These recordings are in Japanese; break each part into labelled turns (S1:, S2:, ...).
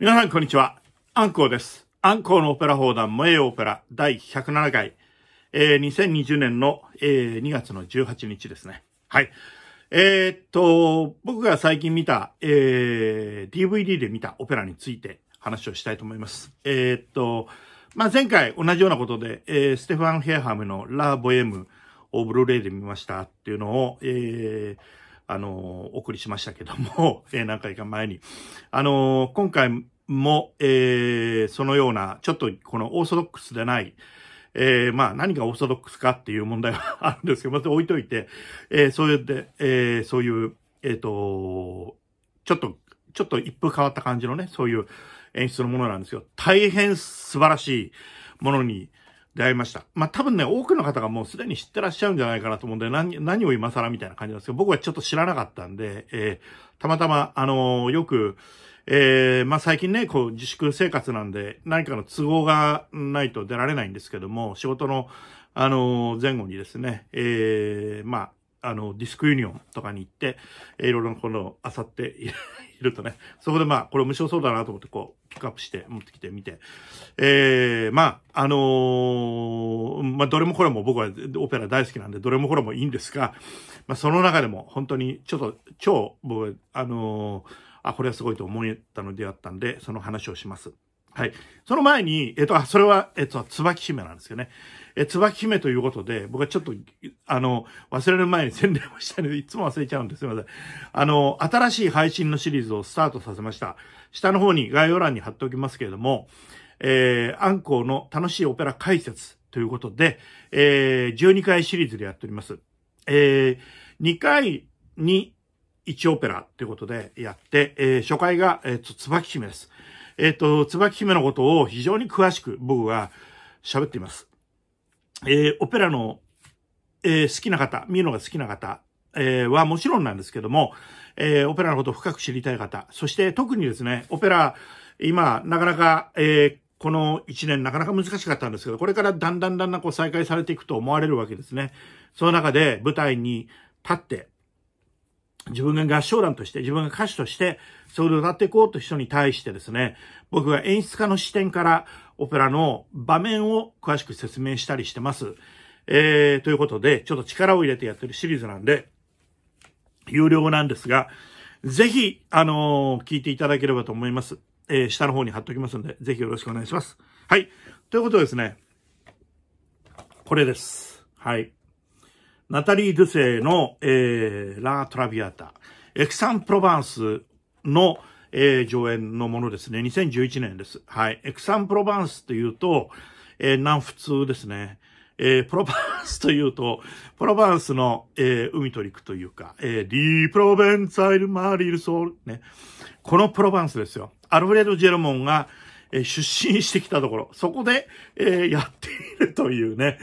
S1: 皆さん、こんにちは。アンコウです。アンコウのオペラ砲弾、萌えオペラ、第107回、えー、2020年の、えー、2月の18日ですね。はい。えー、っと、僕が最近見た、えー、DVD で見たオペラについて話をしたいと思います。えー、っと、まあ、前回同じようなことで、えー、ステファン・ヘアハムのラ・ボエムをブルーレイで見ましたっていうのを、えー、あの、お送りしましたけども、えー、何回か前に。あの、今回も、えー、そのような、ちょっとこのオーソドックスでない、えー、まあ何がオーソドックスかっていう問題は あるんですけど、まず置いといて、えー、そういうで、えー、そういう、えっ、ー、と、ちょっと、ちょっと一風変わった感じのね、そういう演出のものなんですよ。大変素晴らしいものに、出会いました。まあ、多分ね、多くの方がもうすでに知ってらっしゃるんじゃないかなと思うんで、何、何を今更みたいな感じなんですけど、僕はちょっと知らなかったんで、えー、たまたま、あのー、よく、えー、まあ、最近ね、こう、自粛生活なんで、何かの都合がないと出られないんですけども、仕事の、あの前後にですね、えー、まあ、あの、ディスクユニオンとかに行って、いろいろこの、あさってるとね、そこでまあ、これ面白そうだなと思ってこう、ピックアップして持ってきてみて、えー、まあ、あのー、まあ、どれもこれも僕はオペラ大好きなんで、どれもこれもいいんですが、まあ、その中でも本当にちょっと超僕、あのー、あ、これはすごいと思ったのであったんで、その話をします。はい。その前に、えっと、あ、それは、えっと、椿姫なんですよね。え、椿姫ということで、僕はちょっと、あの、忘れる前に 宣伝をしたので、いつも忘れちゃうんですすいません。あの、新しい配信のシリーズをスタートさせました。下の方に、概要欄に貼っておきますけれども、えー、アンコウの楽しいオペラ解説ということで、えー、12回シリーズでやっております。えー、2回に1オペラということでやって、えー、初回が、えっ、ー、と、椿姫です。えっ、ー、と、椿姫のことを非常に詳しく僕は喋っています。えー、オペラの、えー、好きな方、見るのが好きな方、えー、はもちろんなんですけども、えー、オペラのことを深く知りたい方、そして特にですね、オペラ、今、なかなか、えー、この1年なかなか難しかったんですけど、これからだんだんだんだんこう再開されていくと思われるわけですね。その中で舞台に立って、自分が合唱団として、自分が歌手として、それを歌っていこうと人に対してですね、僕が演出家の視点からオペラの場面を詳しく説明したりしてます。えー、ということで、ちょっと力を入れてやってるシリーズなんで、有料なんですが、ぜひ、あのー、聞いていただければと思います。えー、下の方に貼っておきますので、ぜひよろしくお願いします。はい。ということですね。これです。はい。ナタリー・ドゥセイの、えー、ラトラビアータ、エクサン・プロヴァンスの、えー、上演のものですね。2011年です。はい。エクサン・プロヴァンスというと、えー、南仏ですね。えー、プロヴァンスというと、プロヴァンスの、えー、海と陸というか、えー、ディープロベンツァイル・マーリル・ソール、ね。このプロヴァンスですよ。アルフレド・ジェルモンが、えー、出身してきたところ、そこで、えー、やっているというね。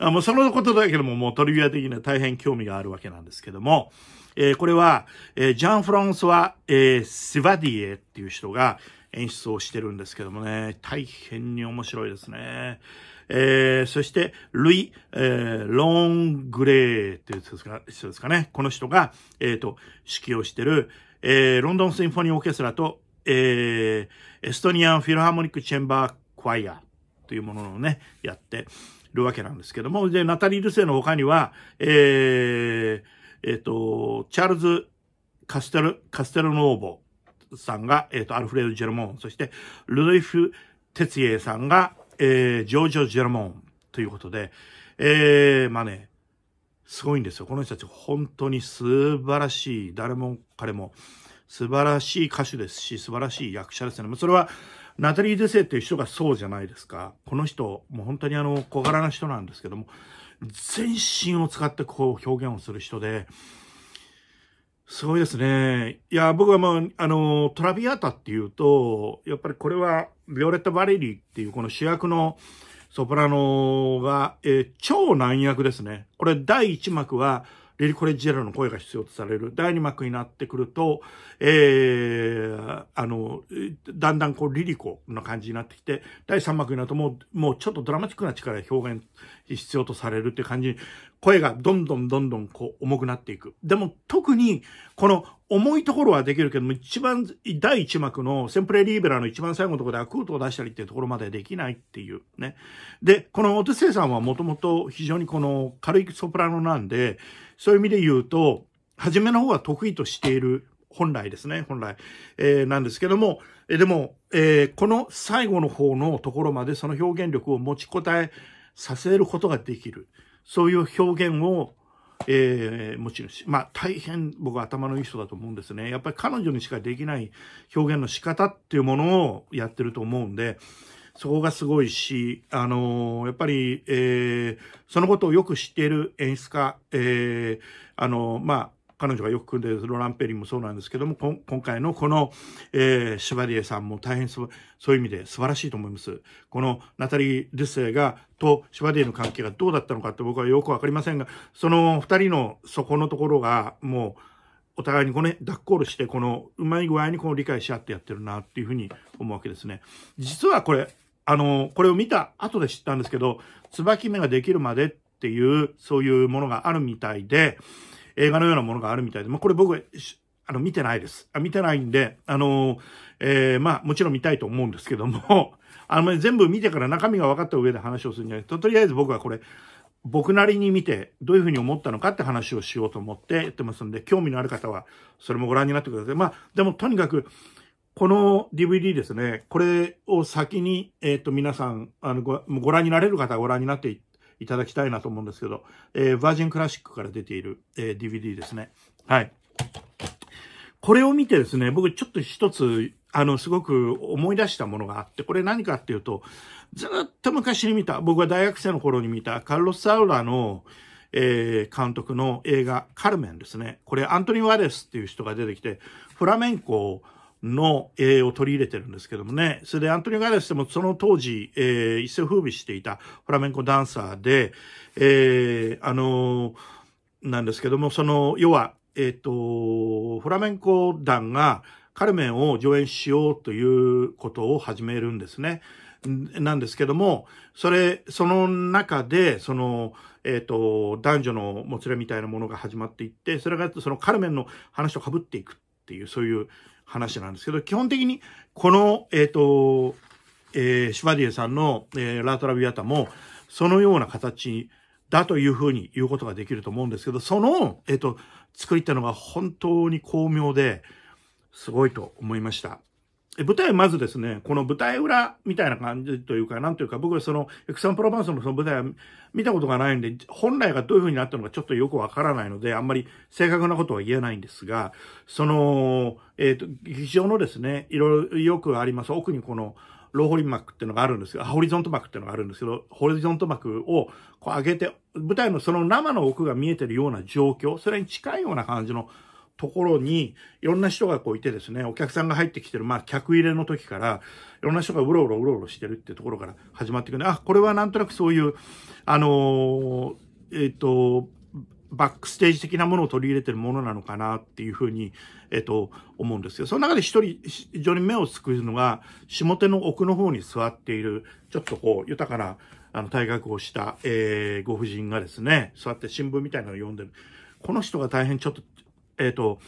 S1: あもうそのことだけども、もうトリビア的には大変興味があるわけなんですけども、えー、これは、えー、ジャン・フランソワ、えー、シバディエっていう人が演出をしてるんですけどもね、大変に面白いですね。えー、そして、ルイ、えー、ロングレーっていう人ですかね。この人が、えっ、ー、と、指揮をしてる、えー、ロンドンシンフォニーオーケストラと、えー、エストニアンフィルハーモニックチェンバークワイアというものをね、やって、るわけなんですけども、で、ナタリー・ルセの他には、えー、えっ、ー、と、チャールズ・カステル、カステル・ノーボさんが、えっ、ー、と、アルフレード・ジェルモン、そして、ルドイフ・テツエさんが、えー、ジョージョ・ジェルモンということで、えー、まあね、すごいんですよ。この人たち本当に素晴らしい、誰も彼も素晴らしい歌手ですし、素晴らしい役者ですね。それは、ナタリー・デセっていう人がそうじゃないですか。この人、もう本当にあの、小柄な人なんですけども、全身を使ってこう表現をする人で、すごいですね。いや、僕はもう、あの、トラビアータっていうと、やっぱりこれは、ビオレット・バレリーっていうこの主役のソプラノが、えー、超難役ですね。これ第1幕は、リリコレッジェラの声が必要とされる。第2幕になってくると、えー、あの、だんだんこう、リリコな感じになってきて、第3幕になるともう、もうちょっとドラマチックな力で表現必要とされるって感じに声がどんどんどんどんこう重くなっていく。でも特にこの重いところはできるけども、一番、第一幕のセンプレリーベラの一番最後のところでアクートを出したりっていうところまでできないっていうね。で、このオトセイさんはもともと非常にこの軽いソプラノなんで、そういう意味で言うと、初めの方が得意としている本来ですね、本来、えー、なんですけども、えー、でも、えー、この最後の方のところまでその表現力を持ちこたえさせることができる。そういう表現を、えー、持ち主。まあ、大変僕は頭のいい人だと思うんですね。やっぱり彼女にしかできない表現の仕方っていうものをやってると思うんで、そこがすごいし、あのー、やっぱり、えー、そのことをよく知っている演出家、えー、あのー、まあ、彼女がよく組んでるロラン・ペリンもそうなんですけども、今回のこの、えー、シバリエさんも大変そういう意味で素晴らしいと思います。このナタリー・デッセがとシュバリエの関係がどうだったのかって僕はよくわかりませんが、その二人のそこのところがもう、お互いにこれ、ね、ダッコールして、この、うまい具合にこの理解し合ってやってるなっていうふうに思うわけですね。実はこれ、あの、これを見た後で知ったんですけど、椿目ができるまでっていう、そういうものがあるみたいで、映画のようなものがあるみたいで、まあ、これ僕、あの、見てないです。あ見てないんで、あのー、えー、まあ、もちろん見たいと思うんですけども、あの、全部見てから中身が分かった上で話をするんじゃないと、とりあえず僕はこれ、僕なりに見て、どういうふうに思ったのかって話をしようと思ってやってますんで、興味のある方は、それもご覧になってください。まあ、でもとにかく、この DVD ですね、これを先に、えっ、ー、と、皆さん、あのご、ご覧になれる方はご覧になっていただきたいなと思うんですけど、えー、バージンクラシックから出ている、えー、DVD ですね。はい。これを見てですね、僕ちょっと一つ、あの、すごく思い出したものがあって、これ何かっていうと、ずっと昔に見た、僕が大学生の頃に見た、カルロス・サウラの、えー、監督の映画、カルメンですね。これ、アントニー・ワレスっていう人が出てきて、フラメンコをの、絵を取り入れてるんですけどもね。それでアントニオ・ガレスでもその当時、えー、一世風靡していたフラメンコダンサーで、えー、あのなんですけども、その、要は、えっ、と、フラメンコ団がカルメンを上演しようということを始めるんですね。なんですけども、それ、その中で、その、えっ、ー、と、男女のもつれみたいなものが始まっていって、それがそのカルメンの話か被っていくっていう、そういう、話なんですけど、基本的にこの、えっ、ー、と、えー、シュバディエさんの、えー、ラートラビアタも、そのような形だというふうに言うことができると思うんですけど、その、えっ、ー、と、作りってのが本当に巧妙で、すごいと思いました。舞台はまずですね、この舞台裏みたいな感じというか、なんというか、僕はその、エクサンプロバンスのその舞台は見たことがないんで、本来がどういう風になったのかちょっとよくわからないので、あんまり正確なことは言えないんですが、その、えっ、ー、と、劇場のですね、いろいろよくあります。奥にこの、ローホリン幕っていうのがあるんですよ。ホリゾント幕っていうのがあるんですけど、ホリゾント幕をこう上げて、舞台のその生の奥が見えてるような状況、それに近いような感じのところに、いろんな人がこういてですね、お客さんが入ってきてる、まあ、客入れの時から、いろんな人がうろうろうろうろしてるってところから始まっていくんで、あ、これはなんとなくそういう、あのー、えっ、ー、と、バックステージ的なものを取り入れてるものなのかなっていうふうに、えっ、ー、と、思うんですけど、その中で一人、非常に目をつくのが、下手の奥の方に座っている、ちょっとこう、豊かな、あの、退学をした、えー、ご婦人がですね、座って新聞みたいなのを読んでる。この人が大変ちょっとえっ、ー、と、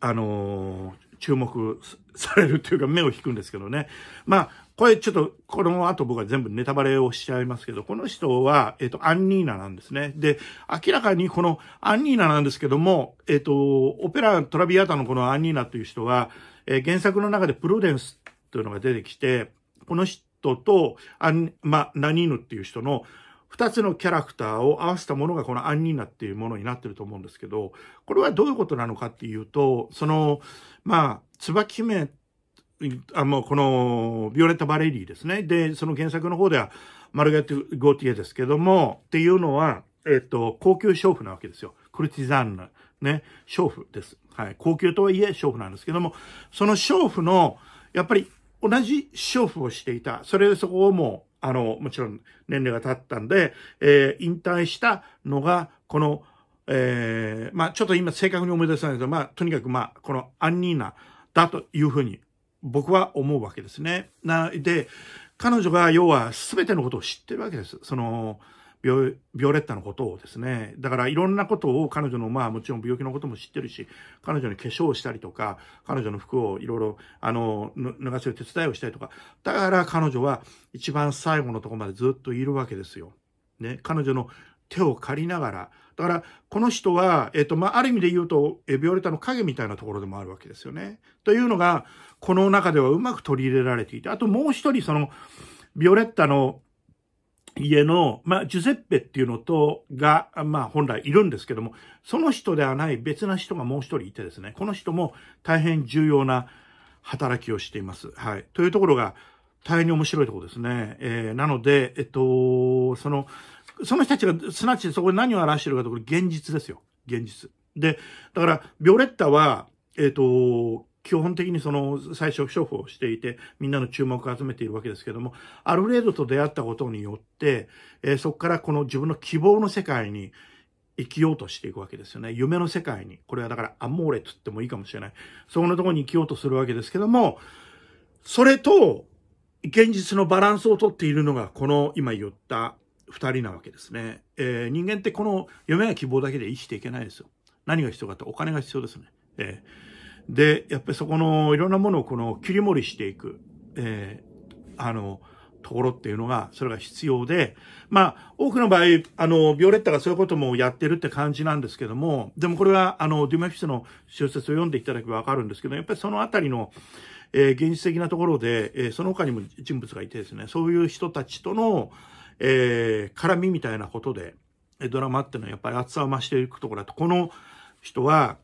S1: あのー、注目されるというか目を引くんですけどね。まあ、これちょっと、この後僕は全部ネタバレをしちゃいますけど、この人は、えっ、ー、と、アンニーナなんですね。で、明らかにこのアンニーナなんですけども、えっ、ー、と、オペラトラビアータのこのアンニーナという人は、えー、原作の中でプルデンスというのが出てきて、この人と、アン、まあ、ナニーヌっていう人の、2つのキャラクターを合わせたものがこのアンニーナっていうものになってると思うんですけど、これはどういうことなのかっていうと、その、まあ、椿姫、あ、もうこの、ビオレット・バレリーですね。で、その原作の方では、マルゲット・ゴーティエですけども、っていうのは、えっ、と、高級娼婦なわけですよ。クルティザンヌ、ね、娼婦です。はい。高級とはいえ娼婦なんですけども、その娼婦の、やっぱり同じ娼婦をしていた。それでそこをもう、あの、もちろん年齢が経ったんで、えー、引退したのが、この、えー、まあ、ちょっと今正確に思い出せないけど、まあ、とにかくまあ、このアンニーナだというふうに僕は思うわけですね。な、で、彼女が要は全てのことを知ってるわけです。その、オレッタのことをですね、だからいろんなことを彼女の、まあもちろん病気のことも知ってるし、彼女に化粧をしたりとか、彼女の服をいろいろ、あの、脱がせる手伝いをしたりとか、だから彼女は一番最後のとこまでずっといるわけですよ。ね、彼女の手を借りながら、だから、この人は、えっ、と、まあ、ある意味で言うと、え、ビオレッタの影みたいなところでもあるわけですよね。というのが、この中ではうまく取り入れられていて、あともう一人、その、ビオレッタの家の、まあ、ジュゼッペっていうのと、が、まあ、本来いるんですけども、その人ではない別な人がもう一人いてですね、この人も大変重要な働きをしています。はい。というところが、大変に面白いところですね。えー、なので、えっと、その、その人たちが、すなわちそこで何を表しているかというと、現実ですよ。現実。で、だから、ビオレッタは、えっと、基本的にその最初処方をしていて、みんなの注目を集めているわけですけども、アルフレードと出会ったことによって、えー、そこからこの自分の希望の世界に生きようとしていくわけですよね。夢の世界に。これはだからアモーレと言ってもいいかもしれない。そこのところに生きようとするわけですけども、それと、現実のバランスをとっているのが、この今言った二人なわけですね。えー、人間ってこの夢や希望だけで生きていけないですよ。何が必要かってお金が必要ですね。えーで、やっぱりそこのいろんなものをこの切り盛りしていく、えー、あの、ところっていうのが、それが必要で、まあ、多くの場合、あの、ビオレッタがそういうこともやってるって感じなんですけども、でもこれは、あの、デュマフィスの小説を読んでいただけばわかるんですけど、やっぱりそのあたりの、えー、現実的なところで、えー、その他にも人物がいてですね、そういう人たちとの、えー、絡みみたいなことで、ドラマっていうのはやっぱり厚さを増していくところだと、この人は、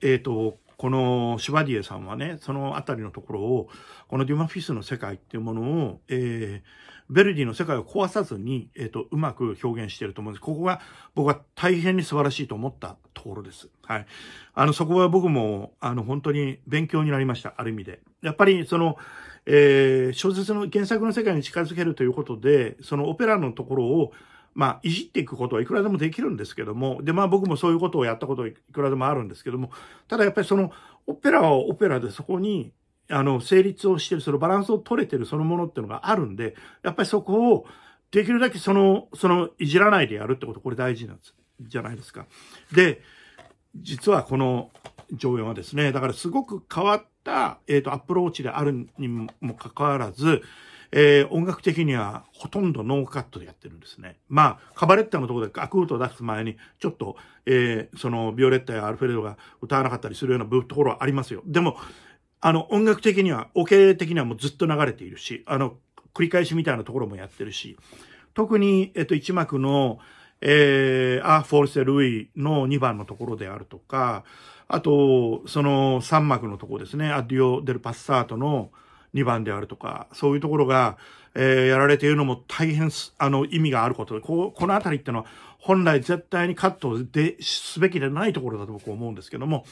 S1: えっ、ー、と、このシュバディエさんはね、そのあたりのところを、このデュマフィスの世界っていうものを、えー、ベルディの世界を壊さずに、えっ、ー、と、うまく表現してると思うんです。ここが僕は大変に素晴らしいと思ったところです。はい。あの、そこは僕も、あの、本当に勉強になりました。ある意味で。やっぱり、その、えー、小説の原作の世界に近づけるということで、そのオペラのところを、まあ、いじっていくことはいくらでもできるんですけども、で、まあ僕もそういうことをやったこといくらでもあるんですけども、ただやっぱりその、オペラはオペラでそこに、あの、成立をしてる、そのバランスを取れてるそのものっていうのがあるんで、やっぱりそこを、できるだけその、その、いじらないでやるってこと、これ大事なんです、じゃないですか。で、実はこの上演はですね、だからすごく変わった、えっ、ー、と、アプローチであるにもかかわらず、えー、音楽的にはほとんどノーカットでやってるんですね。まあ、カバレッタのところでアクートを出す前に、ちょっと、えー、その、ビオレッタやアルフレドが歌わなかったりするようなところはありますよ。でも、あの、音楽的には、オ、ケ的にはもうずっと流れているし、あの、繰り返しみたいなところもやってるし、特に、えっと、一幕の、えー、アー・フォルセ・ルイの2番のところであるとか、あと、その3幕のところですね、アディオ・デル・パッサートの、2番であるとか、そういうところが、えー、やられているのも大変す、あの、意味があることで、ここのあたりってのは、本来絶対にカットで、すべきでないところだと僕は思うんですけども、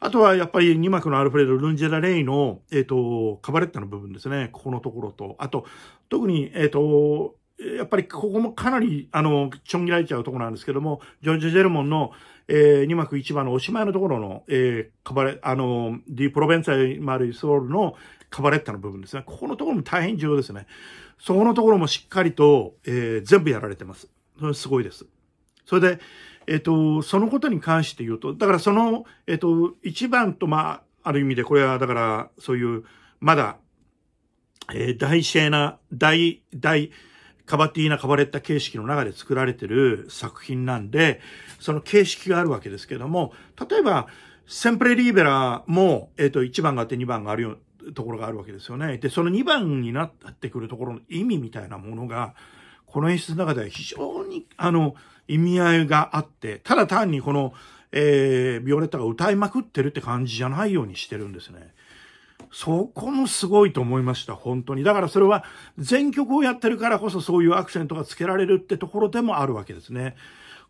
S1: あとはやっぱり2幕のアルフレド・ルンジェラ・レイの、えっ、ー、と、カバレッタの部分ですね、ここのところと、あと、特に、えっ、ー、と、やっぱりここもかなり、あの、ちょん切られちゃうところなんですけども、ジョージ・ジェルモンの、えー、2幕1番のおしまいのところの、えー、カバレ、あの、ディ・プロベンサイ・マルイ・ソウルのカバレッタの部分ですね。ここのところも大変重要ですね。そこのところもしっかりと、えー、全部やられてます。それすごいです。それで、えっ、ー、と、そのことに関して言うと、だからその、えっ、ー、と、1番と、まあ、ある意味で、これはだから、そういう、まだ、えー、大シェーな、大、大、カバティーナ・カバレッタ形式の中で作られてる作品なんで、その形式があるわけですけども、例えば、センプレ・リーベラも、えっ、ー、と、1番があって2番があるよ、ところがあるわけですよね。で、その2番になってくるところの意味みたいなものが、この演出の中では非常に、あの、意味合いがあって、ただ単にこの、えー、ビオレッタが歌いまくってるって感じじゃないようにしてるんですね。そこもすごいと思いました、本当に。だからそれは全曲をやってるからこそそういうアクセントがつけられるってところでもあるわけですね。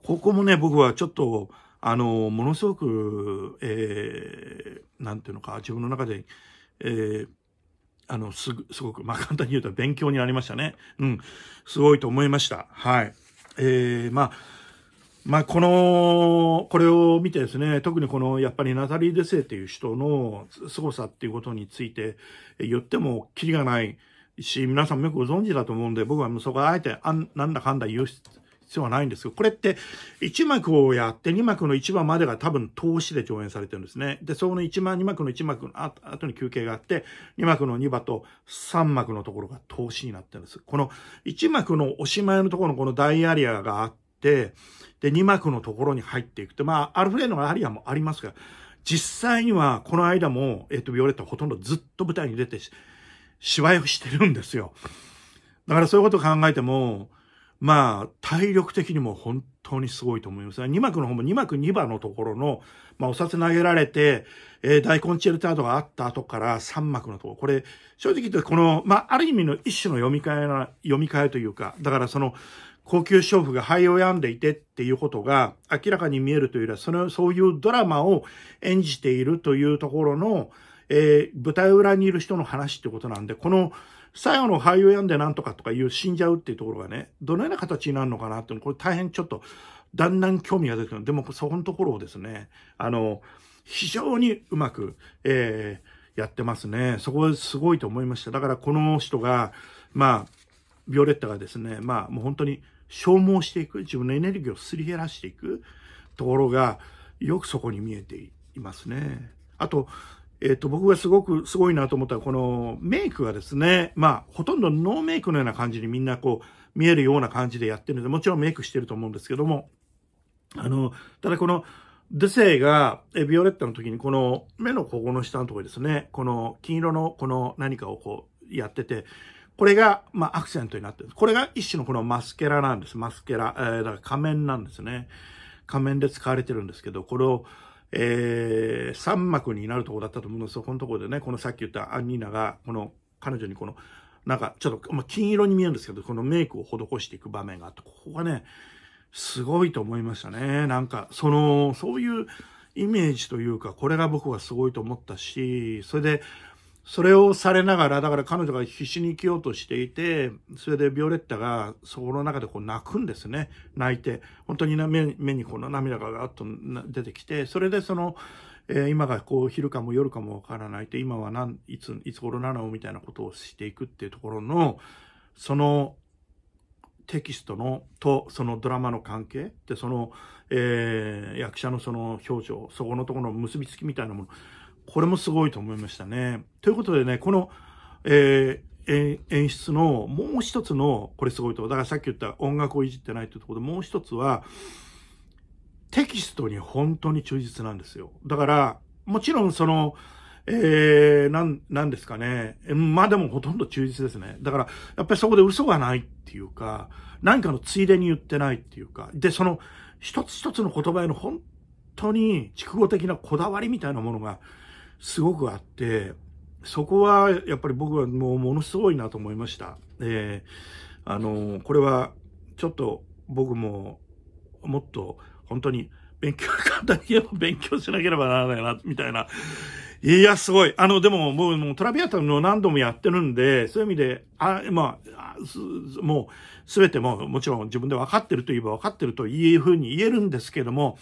S1: ここもね、僕はちょっと、あの、ものすごく、えー、なんていうのか、自分の中で、えー、あの、すすごく、まあ、簡単に言うと勉強になりましたね。うん。すごいと思いました。はい。えー、まあ、まあ、この、これを見てですね、特にこの、やっぱりナタリー・デセイという人の凄さっていうことについて言ってもキリがないし、皆さんもよくご存知だと思うんで、僕はそこはあえてあん、なんだかんだ言う必要はないんですけど、これって1幕をやって2幕の1話までが多分投資で上演されてるんですね。で、その1幕、2幕の1幕の後に休憩があって、2幕の2話と3幕のところが投資になってるんです。この1幕のおしまいのところのこの大アリアがあって、、で、2幕のところに入っていくと、まあ、アルフレードのアリアもありますが、実際にはこの間も、えっ、と、ビオレットほとんどずっと舞台に出て芝居をしてるんですよ。だからそういうことを考えても、まあ、体力的にも本当にすごいと思います。2幕の方も2幕2番のところの、まあ、お札投げられて、えー、大コンチェルタードがあった後から3幕のところ。これ、正直言ってこの、まあ、ある意味の一種の読み替えな、読み替えというか、だからその、高級娼婦が肺を病んでいてっていうことが明らかに見えるというよりは、その、そういうドラマを演じているというところの、えー、舞台裏にいる人の話ってことなんで、この、最後の肺を病んでなんとかとかいう死んじゃうっていうところがね、どのような形になるのかなっていうの、これ大変ちょっと、だんだん興味が出てくる。でも、そこのところをですね、あの、非常にうまく、えー、やってますね。そこはすごいと思いました。だから、この人が、まあ、ビオレッタがですね、まあ、もう本当に、消耗していく、自分のエネルギーをすり減らしていくところが、よくそこに見えていますね。あと、えっ、ー、と、僕がすごく、すごいなと思ったら、このメイクがですね、まあ、ほとんどノーメイクのような感じにみんなこう、見えるような感じでやってるので、もちろんメイクしてると思うんですけども、あの、ただこの、デセイが、ビオレッタの時に、この目のここの下のところですね、この金色のこの何かをこう、やってて、これが、まあ、アクセントになってる。これが一種のこのマスケラなんです。マスケラ。えー、だから仮面なんですね。仮面で使われてるんですけど、これを、えー、三幕になるとこだったと思うんですよ。このとこでね、このさっき言ったアンニーナが、この彼女にこの、なんかちょっと、まあ、金色に見えるんですけど、このメイクを施していく場面があって、ここがね、すごいと思いましたね。なんか、その、そういうイメージというか、これが僕はすごいと思ったし、それで、それをされながら、だから彼女が必死に生きようとしていて、それでビオレッタがそこの中でこう泣くんですね。泣いて。本当に目目にこの涙がガーッと出てきて、それでその、えー、今がこう昼かも夜かもわからないって、今は何、いつ、いつ頃なのみたいなことをしていくっていうところの、そのテキストのとそのドラマの関係でその、えー、役者のその表情そこのところの結びつきみたいなものこれもすごいと思いましたね。ということでね、この、えー、演出のもう一つの、これすごいと。だからさっき言った音楽をいじってないというところで、もう一つは、テキストに本当に忠実なんですよ。だから、もちろんその、えー、なん、なんですかね。まあでもほとんど忠実ですね。だから、やっぱりそこで嘘がないっていうか、何かのついでに言ってないっていうか、で、その、一つ一つの言葉への本当に、畜語的なこだわりみたいなものが、すごくあって、そこはやっぱり僕はもうものすごいなと思いました。えー、あの、これはちょっと僕ももっと本当に勉強、簡単に言えば勉強しなければならないな、みたいな。いや、すごい。あの、でも、もう、もうトラビアタの何度もやってるんで、そういう意味で、あ、まあ、すもう、すべても、もちろん自分で分かってると言えば分かってるというふうに言えるんですけども、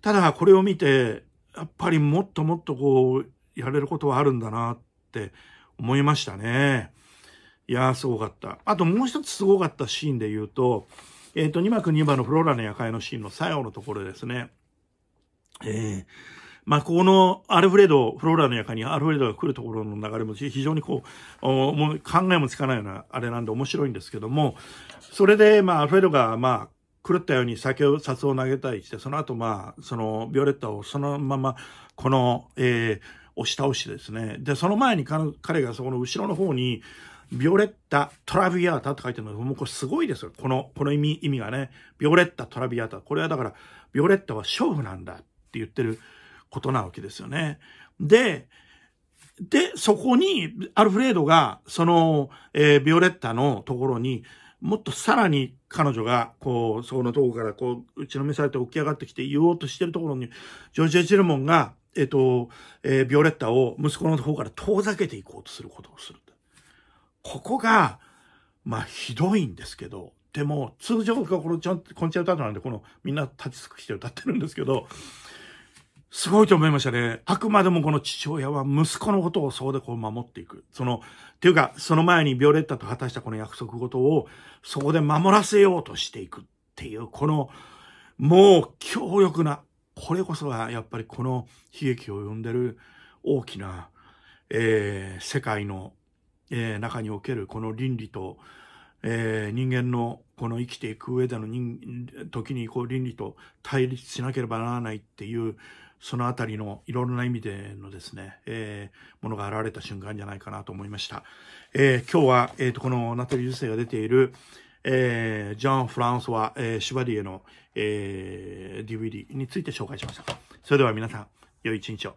S1: ただ、これを見て、やっぱりもっともっとこう、やれることはあるんだなって思いましたね。いやー、すごかった。あともう一つすごかったシーンで言うと、えっ、ー、と、2幕2番のフローラの夜会のシーンの最後のところですね。えー、まあ、このアルフレド、フローラの夜会にアルフレドが来るところの流れも非常にこう、もう考えもつかないようなあれなんで面白いんですけども、それで、まあ、アルフレドが、まあ、狂ったように酒を、札を投げたりして、その後、まあ、その、ビオレッタをそのまま、この、えー、押し倒してですね。で、その前に彼がそこの後ろの方に、ビオレッタ・トラビアータって書いてるのもうこれすごいですよ。この、この意味、意味がね。ビオレッタ・トラビアータ。これはだから、ビオレッタは勝負なんだって言ってることなわけですよね。で、で、そこに、アルフレードが、その、えー、ビオレッタのところに、もっとさらに彼女が、こう、そこのとこからこう、打ちのめされて起き上がってきて言おうとしてるところに、ジョージ・エジルモンが、えっ、と、えー、ビオレッタを息子の方から遠ざけていこうとすることをする。ここが、まあ、ひどいんですけど、でも、通常はこのちゃん、コンチェルタートなんで、この、みんな立ち尽くして歌ってるんですけど、すごいと思いましたね。あくまでもこの父親は息子のことをそうでこう守っていく。その、っていうか、その前にビオレッタと果たしたこの約束事を、そこで守らせようとしていくっていう、この、もう強力な、これこそがやっぱりこの悲劇を生んでる大きな、えー、世界の、えー、中におけるこの倫理と、えー、人間のこの生きていく上での時にこう倫理と対立しなければならないっていうそのあたりのいろいろな意味でのですね、えー、ものが現れた瞬間じゃないかなと思いました。えー、今日は、えっ、ー、と、このナトリー・ジュが出ている、えー、ジョン・フランソワ、えー、シュバィエの、えー、DVD について紹介しました。それでは皆さん、良い一日を。